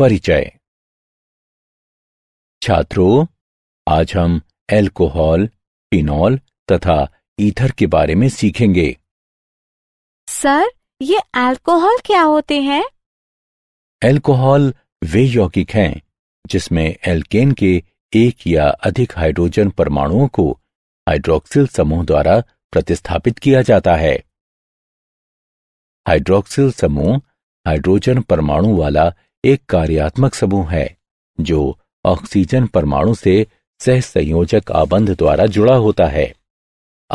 परिचय छात्रों आज हम एल्कोहल पिनॉल तथा ईथर के बारे में सीखेंगे सर ये एल्कोहल क्या होते हैं एल्कोहल वे यौगिक हैं जिसमें एल्केन के एक या अधिक हाइड्रोजन परमाणुओं को हाइड्रोक्सिल समूह द्वारा प्रतिस्थापित किया जाता है हाइड्रोक्सिल समूह हाइड्रोजन परमाणु वाला एक कार्यात्मक समूह है जो ऑक्सीजन परमाणु से सह संयोजक आबंध द्वारा जुड़ा होता है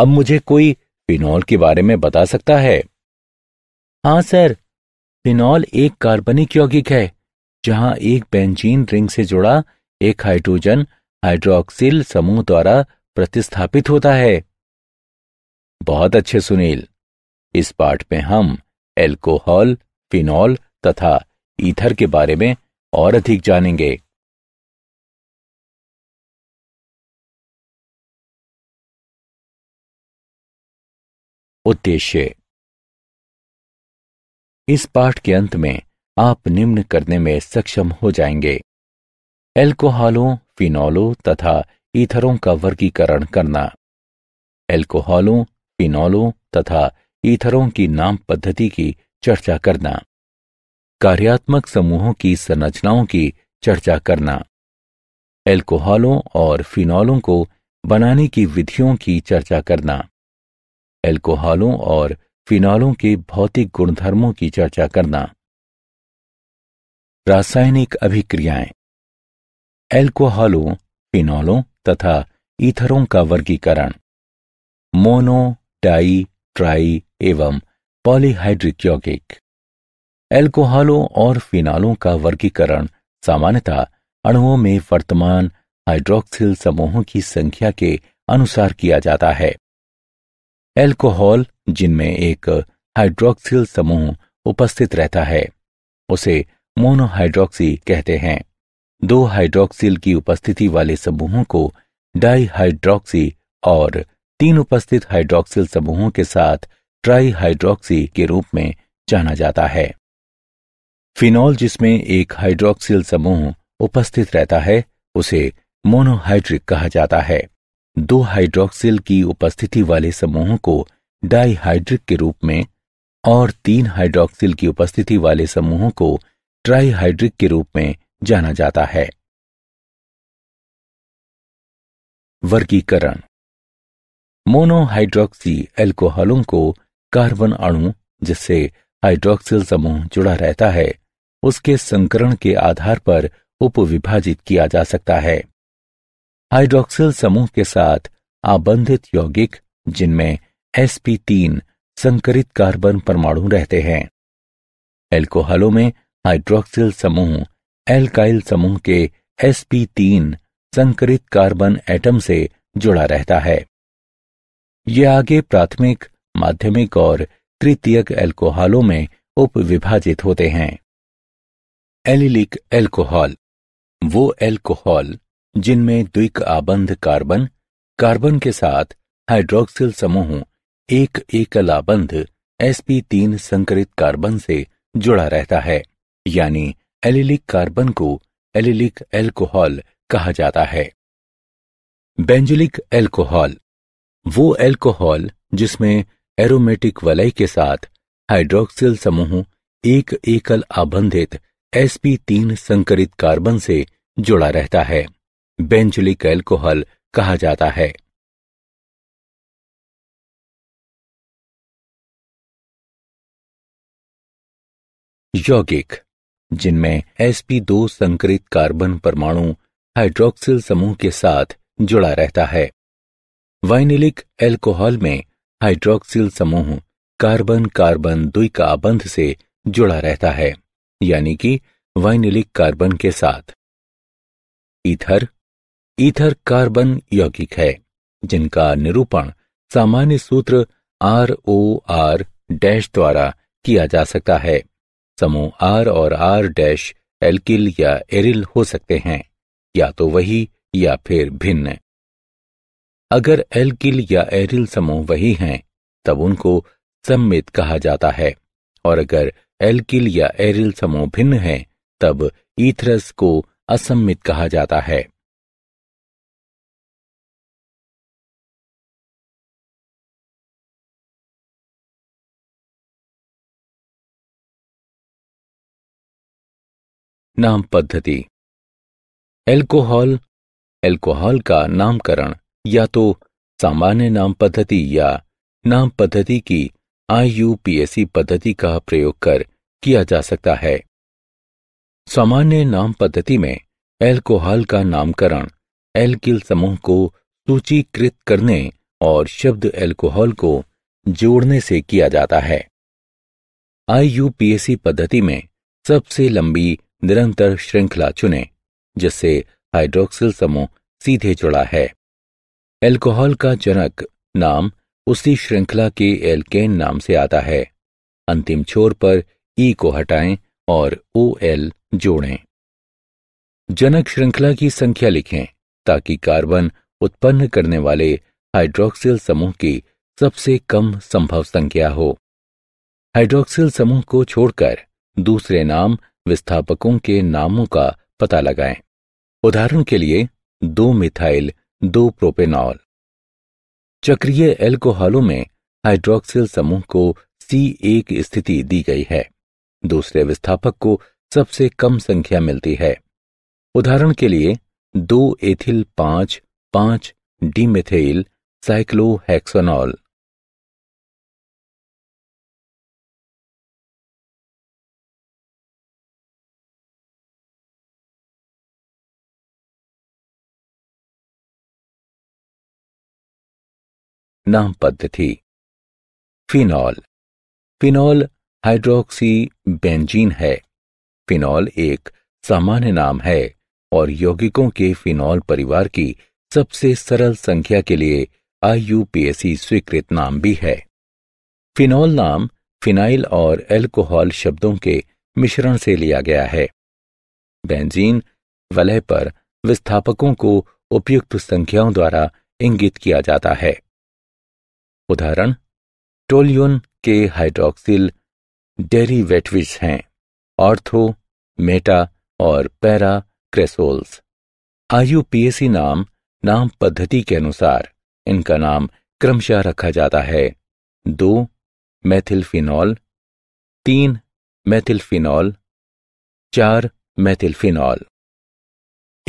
अब मुझे कोई फिनॉल के बारे में बता सकता है हाँ सर फिनॉल एक कार्बनिक यौगिक है जहां एक बेंजीन रिंग से जुड़ा एक हाइड्रोजन हाइड्रोक्सिल समूह द्वारा प्रतिस्थापित होता है बहुत अच्छे सुनील इस पाठ में हम एल्कोहल फिनॉल तथा ईथर के बारे में और अधिक जानेंगे उद्देश्य इस पाठ के अंत में आप निम्न करने में सक्षम हो जाएंगे एल्कोहलों फिनॉलों तथा ईथरों का वर्गीकरण करना एल्कोहलों फिनॉलों तथा ईथरों की नाम पद्धति की चर्चा करना कार्यात्मक समूहों की संरचनाओं की चर्चा करना एल्कोहलों और फिनॉलों को बनाने की विधियों की चर्चा करना एल्कोहलों और फिनॉलों के भौतिक गुणधर्मों की चर्चा करना रासायनिक अभिक्रियाएं एल्कोहलों फिनॉलों तथा ईथरों का वर्गीकरण मोनो डाई ट्राई एवं पॉलीहाइड्रिक यौगिक एल्कोहलों और फिनालों का वर्गीकरण सामान्यतः अणुओं में वर्तमान हाइड्रोक्सिल समूहों की संख्या के अनुसार किया जाता है एल्कोहल जिनमें एक हाइड्रोक्सिल समूह उपस्थित रहता है उसे मोनोहाइड्रोक्सी कहते हैं दो हाइड्रोक्सिल की उपस्थिति वाले समूहों को डाईहाइड्रोक्सी और तीन उपस्थित हाइड्रोक्सिल समूहों के साथ ट्राईहाइड्रोक्सी के रूप में जाना जाता है फिनॉल जिसमें एक हाइड्रोक्सिल समूह उपस्थित रहता है उसे मोनोहाइड्रिक कहा जाता है दो हाइड्रोक्सिल की उपस्थिति वाले समूहों को डाईहाइड्रिक के रूप में और तीन हाइड्रोक्सिल की उपस्थिति वाले समूहों को ट्राईहाइड्रिक के रूप में जाना जाता है वर्गीकरण मोनोहाइड्रोक्सी एल्कोहलों को कार्बन अणु जिससे हाइड्रोक्सिल समूह जुड़ा रहता है उसके संकरण के आधार पर उपविभाजित किया जा सकता है हाइड्रोक्सिल समूह के साथ आबंधित यौगिक जिनमें sp3 संकरित कार्बन परमाणु रहते हैं एल्कोहलों में हाइड्रोक्सिल समूह एल्काइल समूह के sp3 संकरित कार्बन एटम से जुड़ा रहता है यह आगे प्राथमिक माध्यमिक और तृतीयक एल्कोहलों में उपविभाजित होते हैं एलिलिक एल्कोहल वो एल्कोहल जिनमें द्विक आबंध कार्बन कार्बन के साथ हाइड्रोक्सिल समूह एक एकल आबंध sp3 संकरित कार्बन से जुड़ा रहता है यानी एलिलिक कार्बन को एलिलिक एल्कोहल कहा जाता है बेंजुलिक एल्कोहल वो एल्कोहल जिसमें एरोमेटिक वलय के साथ हाइड्रोक्सिल समूह एक एकल आबंधित तीन संकरित कार्बन से जुड़ा रहता है बेंजुलिक एल्कोहल कहा जाता है यौगिक जिनमें दो संकरित कार्बन परमाणु हाइड्रोक्सिल समूह के साथ जुड़ा रहता है वाइनिलिक एल्कोहल में हाइड्रोक्सिल समूह कार्बन कार्बन द्विकाबंध से जुड़ा रहता है यानी कि वाइनिलिक कार्बन के साथ ईथर ईथर कार्बन यौगिक है जिनका निरूपण सामान्य सूत्र आर ओ आर डैश द्वारा किया जा सकता है समूह आर और आर डैश एल्किल या एरिल हो सकते हैं या तो वही या फिर भिन्न अगर एल्किल या एरिल समूह वही हैं तब उनको सम्मित कहा जाता है और अगर एल्किल या एरिल समूह भिन्न हैं तब ईथरस को असम्मित कहा जाता है नाम पद्धति एल्कोहल एल्कोहल का नामकरण या तो सामान्य नाम पद्धति या नाम पद्धति की आई पद्धति का प्रयोग कर किया जा सकता है सामान्य नाम पद्धति में एल्कोहल का नामकरण एल्किल समूह को सूचीकृत करने और शब्द एल्कोहल को जोड़ने से किया जाता है आई पद्धति में सबसे लंबी निरंतर श्रृंखला चुने जिससे हाइड्रोक्सिल समूह सीधे जुड़ा है एल्कोहल का जनक नाम उसी श्रृंखला के एल्केन नाम से आता है अंतिम छोर पर ई को हटाएं और ओ एल जोड़ें जनक श्रृंखला की संख्या लिखें ताकि कार्बन उत्पन्न करने वाले हाइड्रोक्सिल समूह की सबसे कम संभव संख्या हो हाइड्रोक्सिल समूह को छोड़कर दूसरे नाम विस्थापकों के नामों का पता लगाएं उदाहरण के लिए दो मिथाइल दो प्रोपेनॉल चक्रीय एल्कोहलों में हाइड्रोक्सिल समूह को सी एक स्थिति दी गई है दूसरे विस्थापक को सबसे कम संख्या मिलती है उदाहरण के लिए दो एथिल पांच पांच डीमेथेल साइक्लोहेक्सोनॉल नाम पद्धति फिनॉल फिनॉल हाइड्रोक्सी बेंजीन है फिनॉल एक सामान्य नाम है और यौगिकों के फिनॉल परिवार की सबसे सरल संख्या के लिए आई स्वीकृत नाम भी है फिनॉल नाम फिनाइल और एल्कोहल शब्दों के मिश्रण से लिया गया है बेंजीन वलय पर विस्थापकों को उपयुक्त संख्याओं द्वारा इंगित किया जाता है उदाहरण टोलियन के हाइड्रोक्सिल डेरीवेटविज हैं ऑर्थो मेटा और पैरा क्रेसोल्स आयु पीएसी नाम नाम पद्धति के अनुसार इनका नाम क्रमशः रखा जाता है दो मैथिलफिनॉल तीन मैथिलफिनॉल चार मैथिलफिनॉल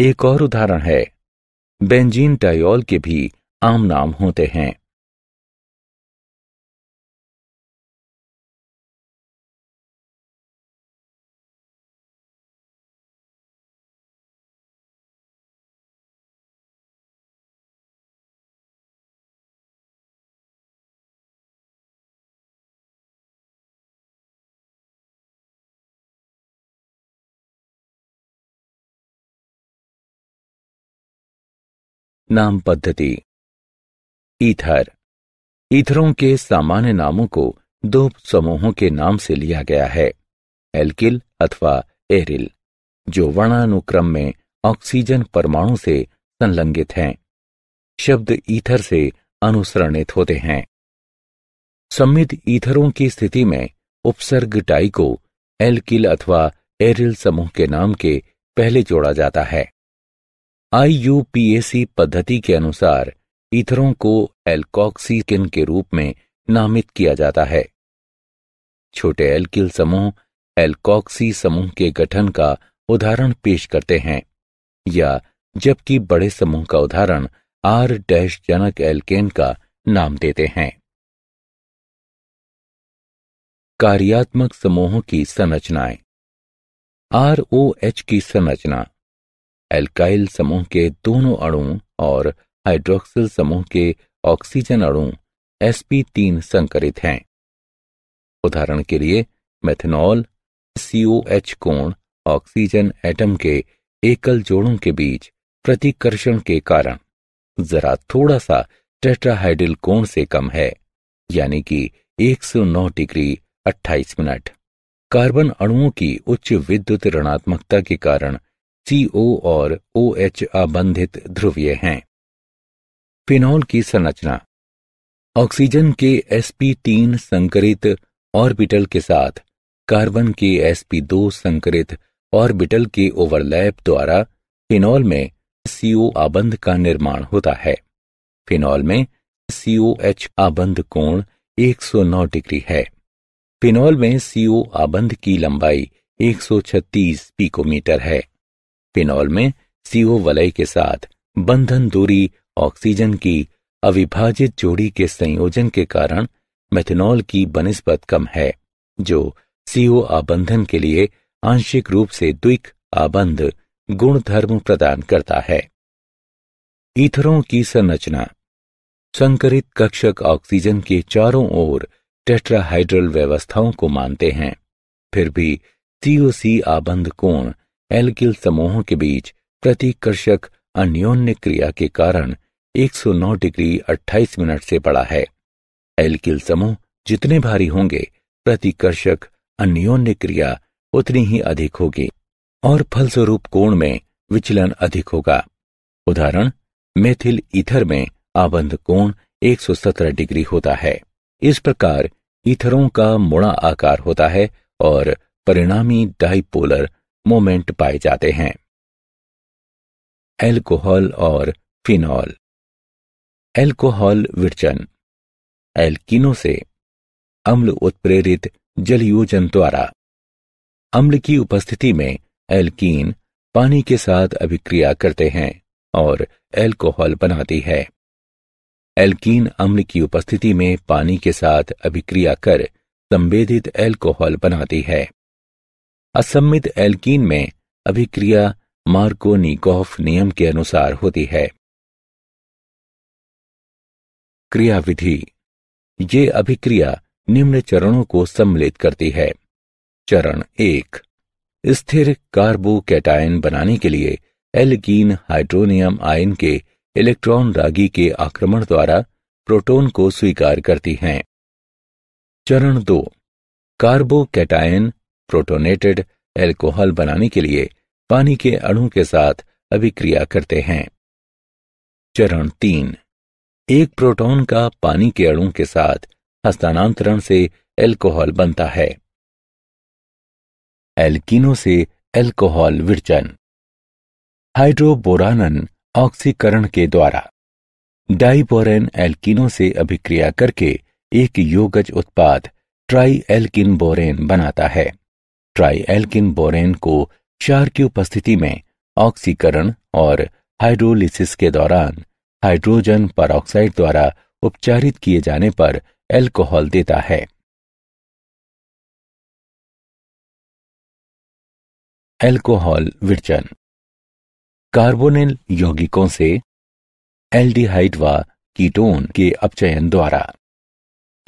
एक और उदाहरण है बेंजीन टायोल के भी आम नाम होते हैं नाम पद्धति ईथर ईथरों के सामान्य नामों को दो समूहों के नाम से लिया गया है एल्किल अथवा एरिल जो वर्णानुक्रम में ऑक्सीजन परमाणु से संलंगित हैं शब्द ईथर से अनुसरणित होते हैं सम्मित ईथरों की स्थिति में उपसर्ग टाई को एल्किल अथवा एरिल समूह के नाम के पहले जोड़ा जाता है आईयूपीएसी पद्धति के अनुसार इथरों को एल्कॉक्सीकिन किन के रूप में नामित किया जाता है छोटे एल्किल समूह एल्कॉक्सी समूह के गठन का उदाहरण पेश करते हैं या जबकि बड़े समूह का उदाहरण आर डैश जनक एल्केन का नाम देते हैं कार्यात्मक समूहों की संरचनाएं आर ओ एच की संरचना एल्काइल समूह के दोनों अणु और हाइड्रोक्सिल समूह के ऑक्सीजन अणु sp3 संकरित हैं उदाहरण के लिए सीओ एच कोण ऑक्सीजन एटम के एकल जोड़ों के बीच प्रतिकर्षण के कारण जरा थोड़ा सा टेट्राहाइड्रिल कोण से कम है यानी कि 109 डिग्री 28 मिनट कार्बन अणुओं की उच्च विद्युत ऋणात्मकता के कारण CO और OH अबंधित ध्रुवीय हैं फिनॉल की संरचना ऑक्सीजन के sp3 संकरित ऑर्बिटल के साथ कार्बन के sp2 संकरित ऑर्बिटल के ओवरलैप द्वारा फिनॉल में CO आबंध का निर्माण होता है फिनॉल में COH आबंध कोण 109 डिग्री है फिनॉल में CO आबंध की लंबाई 136 पिकोमीटर है पिनॉल में सीओ वलय के साथ बंधन दूरी ऑक्सीजन की अविभाजित जोड़ी के संयोजन के कारण मेथेनॉल की बनिस्पत कम है जो सीओ आबंधन के लिए आंशिक रूप से द्विक आबंध गुणधर्म प्रदान करता है ईथरों की संरचना संकरित कक्षक ऑक्सीजन के चारों ओर टेट्राहाइड्रल व्यवस्थाओं को मानते हैं फिर भी सीओसी आबंध कोण एल्किल समूहों के बीच प्रतिकर्षक अन्योन्य क्रिया के कारण 109 डिग्री 28 मिनट से बड़ा है एल्किल समूह जितने भारी होंगे प्रतिकर्षक अन्योन्य क्रिया उतनी ही अधिक होगी और फलस्वरूप कोण में विचलन अधिक होगा उदाहरण मेथिल ईथर में आबंध कोण 117 डिग्री होता है इस प्रकार ईथरों का मुड़ा आकार होता है और परिणामी डाइपोलर मोमेंट पाए जाते हैं एल्कोहल और फिनॉल एल्कोहल विरचन एल्किनो से अम्ल उत्प्रेरित जलयोजन द्वारा अम्ल की उपस्थिति में एल्कीन पानी के साथ अभिक्रिया करते हैं और एल्कोहल बनाती है एल्कीन अम्ल की उपस्थिति में पानी के साथ अभिक्रिया कर संवेदित एल्कोहल बनाती है असम्मित एल्कीन में अभिक्रिया मार्कोनिकोफ नियम के अनुसार होती है क्रियाविधि ये अभिक्रिया निम्न चरणों को सम्मिलित करती है चरण एक स्थिर कार्बोकैटायन बनाने के लिए एल्कीन हाइड्रोनियम आयन के इलेक्ट्रॉन रागी के आक्रमण द्वारा प्रोटॉन को स्वीकार करती हैं चरण दो कार्बोकैटायन प्रोटोनेटेड एल्कोहल बनाने के लिए पानी के अणु के साथ अभिक्रिया करते हैं चरण तीन एक प्रोटॉन का पानी के अणु के साथ हस्तांतरण से एल्कोहल बनता है एल्किनो से एल्कोहल विरचन हाइड्रोबोरानन ऑक्सीकरण के द्वारा डाइबोरेन एल्किनो से अभिक्रिया करके एक योगज उत्पाद ट्राई एल्किन बोरेन बनाता है एल्किन बोरेन को क्षार की उपस्थिति में ऑक्सीकरण और हाइड्रोलिसिस के दौरान हाइड्रोजन परऑक्साइड द्वारा उपचारित किए जाने पर एल्कोहल देता है एल्कोहल विरचन कार्बोनिल यौगिकों से एल्डिहाइड व कीटोन के अपचयन द्वारा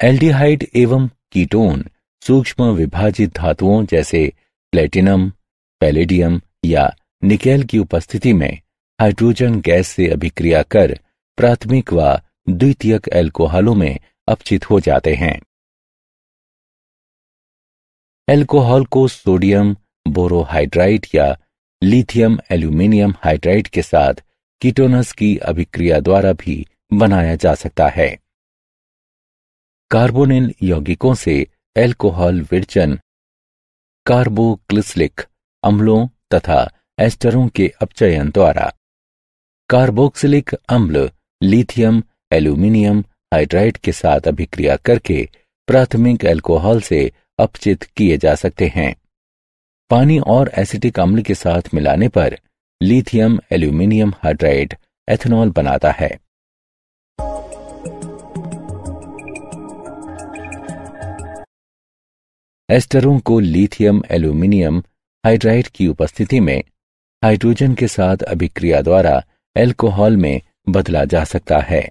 एल्डिहाइड एवं कीटोन सूक्ष्म विभाजित धातुओं जैसे प्लेटिनम पैलेडियम या निकेल की उपस्थिति में हाइड्रोजन गैस से अभिक्रिया कर प्राथमिक व द्वितीयक एल्कोहलों में अपचित हो जाते हैं एल्कोहल को सोडियम बोरोहाइड्राइट या लिथियम एल्यूमिनियम हाइड्राइट के साथ कीटोनस की अभिक्रिया द्वारा भी बनाया जा सकता है कार्बोनिल यौगिकों से एल्कोहल विरचन कार्बोक्लिसलिक अम्लों तथा एस्टरों के अपचयन द्वारा कार्बोक्सिलिक अम्ल लिथियम एल्यूमिनियम हाइड्राइड के साथ अभिक्रिया करके प्राथमिक एल्कोहल से अपचित किए जा सकते हैं पानी और एसिटिक अम्ल के साथ मिलाने पर लिथियम एल्यूमिनियम हाइड्राइड एथेनॉल बनाता है एस्टरों को लिथियम एल्यूमिनियम हाइड्राइड की उपस्थिति में हाइड्रोजन के साथ अभिक्रिया द्वारा एल्कोहल में बदला जा सकता है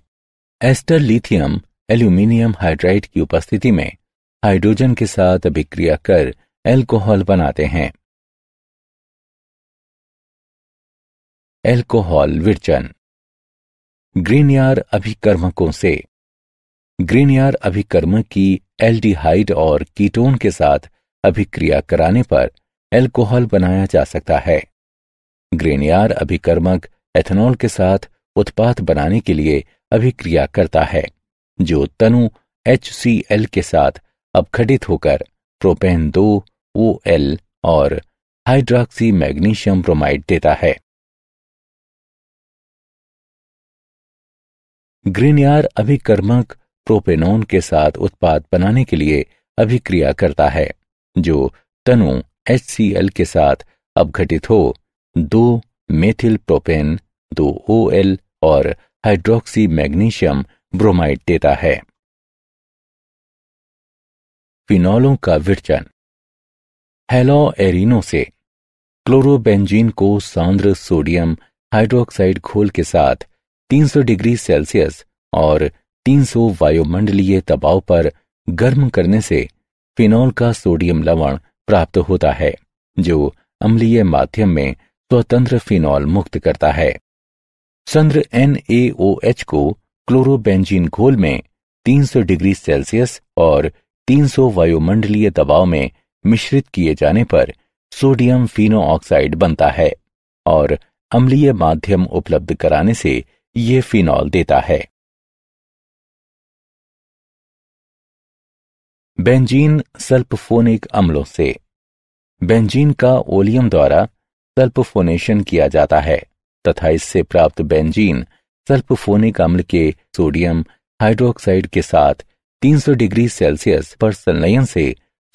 एस्टर लिथियम एल्यूमिनियम हाइड्राइड की उपस्थिति में हाइड्रोजन के साथ अभिक्रिया कर एल्कोहल बनाते हैं एल्कोहल विरचन ग्रीनयार अभिकर्मकों से ग्रीनयार अभिकर्म की एल्डिहाइड और कीटोन के साथ अभिक्रिया कराने पर एल्कोहल बनाया जा सकता है ग्रेनियार अभिकर्मक एथेनॉल के साथ उत्पाद बनाने के लिए अभिक्रिया करता है जो तनु एच के साथ अपघटित होकर प्रोपेन दो ओ एल और हाइड्रॉक्सी मैग्नीशियम ब्रोमाइड देता है ग्रेनियार अभिकर्मक प्रोपेनोन के साथ उत्पाद बनाने के लिए अभिक्रिया करता है जो तनु एच के साथ अपघटित हो दो मेथिल प्रोपेन दो ओ और हाइड्रोक्सी मैग्नीशियम ब्रोमाइड देता है फिनोलों का विरचन हेलो एरिनो से क्लोरोबेंजीन को सांद्र सोडियम हाइड्रोक्साइड घोल के साथ 300 डिग्री सेल्सियस और 300 वायुमंडलीय दबाव पर गर्म करने से फिनॉल का सोडियम लवण प्राप्त होता है जो अम्लीय माध्यम में स्वतंत्र फिनॉल मुक्त करता है संद्र एन को क्लोरोबेंजीन घोल में 300 डिग्री सेल्सियस और 300 वायुमंडलीय दबाव में मिश्रित किए जाने पर सोडियम फिनो ऑक्साइड बनता है और अम्लीय माध्यम उपलब्ध कराने से ये फिनॉल देता है बेंजीन सल्पफोनिक अम्लों से बेंजीन का ओलियम द्वारा सल्पफोनेशन किया जाता है तथा इससे प्राप्त बेंजीन सल्पफोनिक अम्ल के सोडियम हाइड्रोक्साइड के साथ 300 डिग्री सेल्सियस पर संलयन से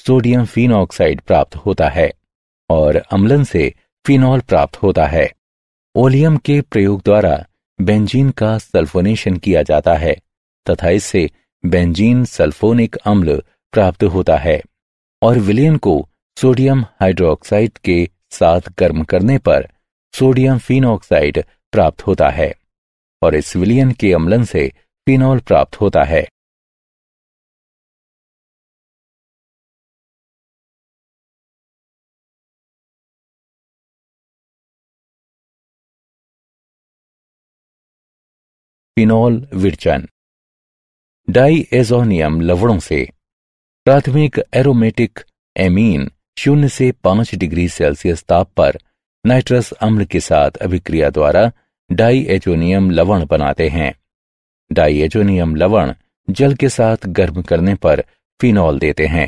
सोडियम फिनऑक्साइड प्राप्त होता है और अम्लन से फिनॉल प्राप्त होता है ओलियम के प्रयोग द्वारा बेंजीन का सल्फोनेशन किया जाता है तथा इससे बेंजीन सल्फोनिक अम्ल प्राप्त होता है और विलयन को सोडियम हाइड्रोक्साइड के साथ गर्म करने पर सोडियम फिनोक्साइड प्राप्त होता है और इस विलियन के अम्लन से फिनॉल प्राप्त होता है फिनॉल विरचन डाई एजोनियम लवणों से प्राथमिक एरोमेटिक एमीन शून्य से पांच डिग्री सेल्सियस ताप पर नाइट्रस अम्ल के साथ अभिक्रिया द्वारा एचोनियम लवण बनाते हैं एचोनियम लवण जल के साथ गर्म करने पर फिनॉल देते हैं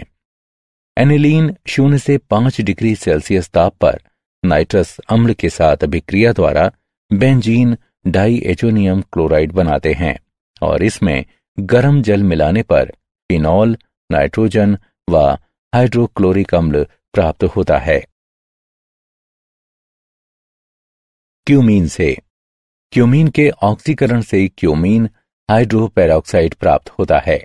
एनिलीन शून्य से पांच डिग्री सेल्सियस ताप पर नाइट्रस अम्ल के साथ अभिक्रिया द्वारा बेंजीन एचोनियम क्लोराइड बनाते हैं और इसमें गर्म जल मिलाने पर फिनॉल नाइट्रोजन व हाइड्रोक्लोरिक अम्ल प्राप्त होता है क्यूमीन से क्यूमीन के ऑक्सीकरण से क्यूमीन हाइड्रोपेरोक्साइड प्राप्त होता है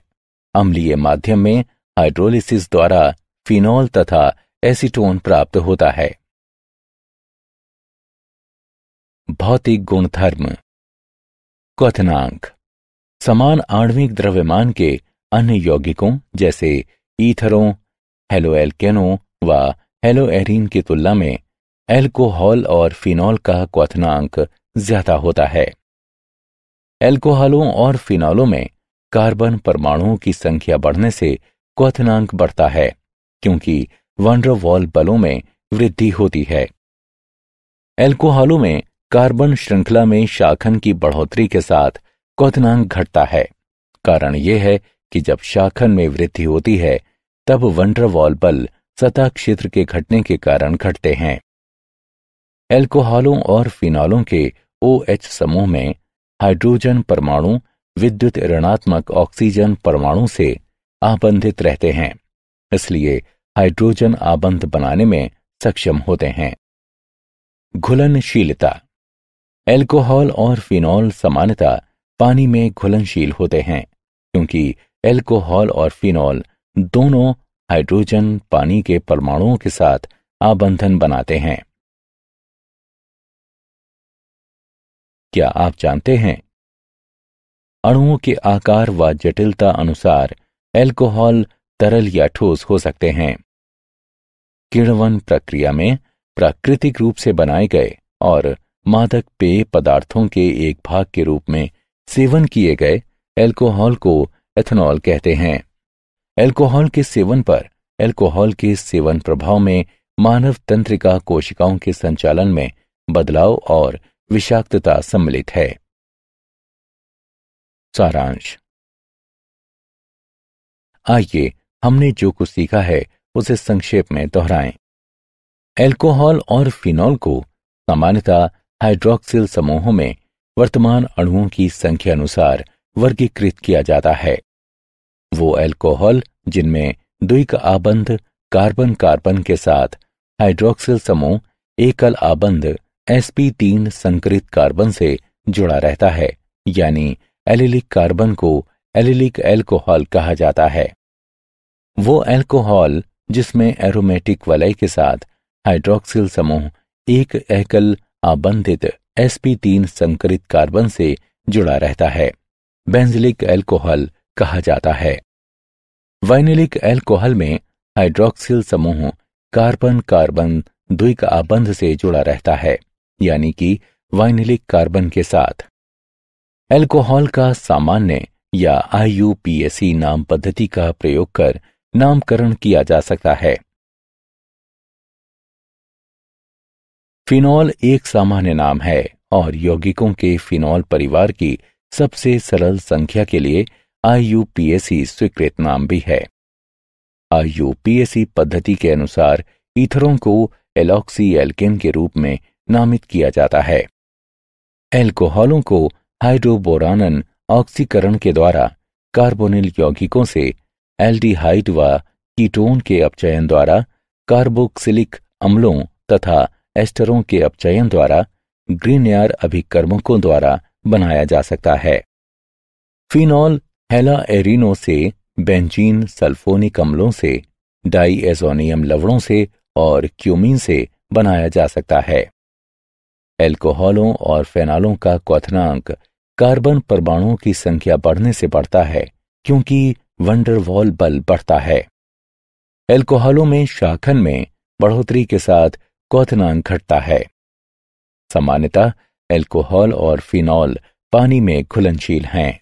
अम्लीय माध्यम में हाइड्रोलिसिस द्वारा फिनॉल तथा एसीटोन प्राप्त होता है भौतिक गुणधर्म क्वथनांक समान आणविक द्रव्यमान के अन्य यौगिकों जैसे ईथरों हेलो व हेलो एरिन की तुलना में एल्कोहल और फिनॉल का क्वथनांक ज्यादा होता है एल्कोहलों और फिनॉलों में कार्बन परमाणुओं की संख्या बढ़ने से क्वथनांक बढ़ता है क्योंकि वनड्रोवॉल बलों में वृद्धि होती है एल्कोहलों में कार्बन श्रृंखला में शाखन की बढ़ोतरी के साथ क्वथनांक घटता है कारण यह है कि जब शाखन में वृद्धि होती है तब वंड्रवॉल बल सतह क्षेत्र के घटने के कारण घटते हैं एल्कोहलों और फिनॉलों के ओ एच समूह में हाइड्रोजन परमाणु विद्युत ऋणात्मक ऑक्सीजन परमाणु से आबंधित रहते हैं इसलिए हाइड्रोजन आबंध बनाने में सक्षम होते हैं घुलनशीलता एल्कोहल और फिनॉल समानता पानी में घुलनशील होते हैं क्योंकि एल्कोहल और फिनॉल दोनों हाइड्रोजन पानी के परमाणुओं के साथ आबंधन बनाते हैं क्या आप जानते हैं अणुओं के आकार व जटिलता अनुसार एल्कोहल तरल या ठोस हो सकते हैं किण्वन प्रक्रिया में प्राकृतिक रूप से बनाए गए और मादक पेय पदार्थों के एक भाग के रूप में सेवन किए गए एल्कोहल को एथेनॉल कहते हैं एल्कोहल के सेवन पर एल्कोहल के सेवन प्रभाव में मानव तंत्रिका कोशिकाओं के संचालन में बदलाव और विषाक्तता सम्मिलित है सारांश आइए हमने जो कुछ सीखा है उसे संक्षेप में दोहराएं एल्कोहल और फिनॉल को सामान्यतः हाइड्रोक्सिल समूहों में वर्तमान अणुओं की संख्या अनुसार वर्गीकृत किया जाता है वो अल्कोहल जिनमें द्विक आबंध कार्बन कार्बन के साथ हाइड्रोक्सिल समूह एकल आबंध sp3 संकरित कार्बन से जुड़ा रहता है यानी एलिलिक कार्बन को एलिलिक एल्कोहल कहा जाता है वो एल्कोहल जिसमें एरोमेटिक वलय के साथ हाइड्रोक्सिल समूह एक एकल आबंधित sp3 संकरित कार्बन से जुड़ा रहता है बेंजिलिक एल्कोहल कहा जाता है वाइनिलिक एल्कोहल में हाइड्रोक्सिल समूह कार्बन कार्बन द्विक आबंध से जुड़ा रहता है यानी कि वाइनिलिक कार्बन के साथ एल्कोहल का सामान्य या आई नाम पद्धति का प्रयोग कर नामकरण किया जा सकता है फिनॉल एक सामान्य नाम है और यौगिकों के फिनॉल परिवार की सबसे सरल संख्या के लिए आई स्वीकृत नाम भी है आई पद्धति के अनुसार ईथरों को एलॉक्सी एल्केन के रूप में नामित किया जाता है एल्कोहलों को हाइड्रोबोरानन ऑक्सीकरण के द्वारा कार्बोनिल यौगिकों से एल्डिहाइड व कीटोन के अपचयन द्वारा कार्बोक्सिलिक अम्लों तथा एस्टरों के अपचयन द्वारा ग्रीनयार अभिकर्मकों द्वारा बनाया जा सकता है फिनॉल हेला एरिनो से बेंजीन सल्फोनिक अम्लों से डाईएजोनियम लवणों से और क्यूमिन से बनाया जा सकता है एल्कोहलों और फेनालों का क्वथनांक कार्बन परमाणुओं की संख्या बढ़ने से बढ़ता है क्योंकि वंडरवॉल बल बढ़ता है एल्कोहलों में शाखन में बढ़ोतरी के साथ क्वथनांक घटता है सामान्यतः एल्कोहल और फिनॉल पानी में घुलनशील हैं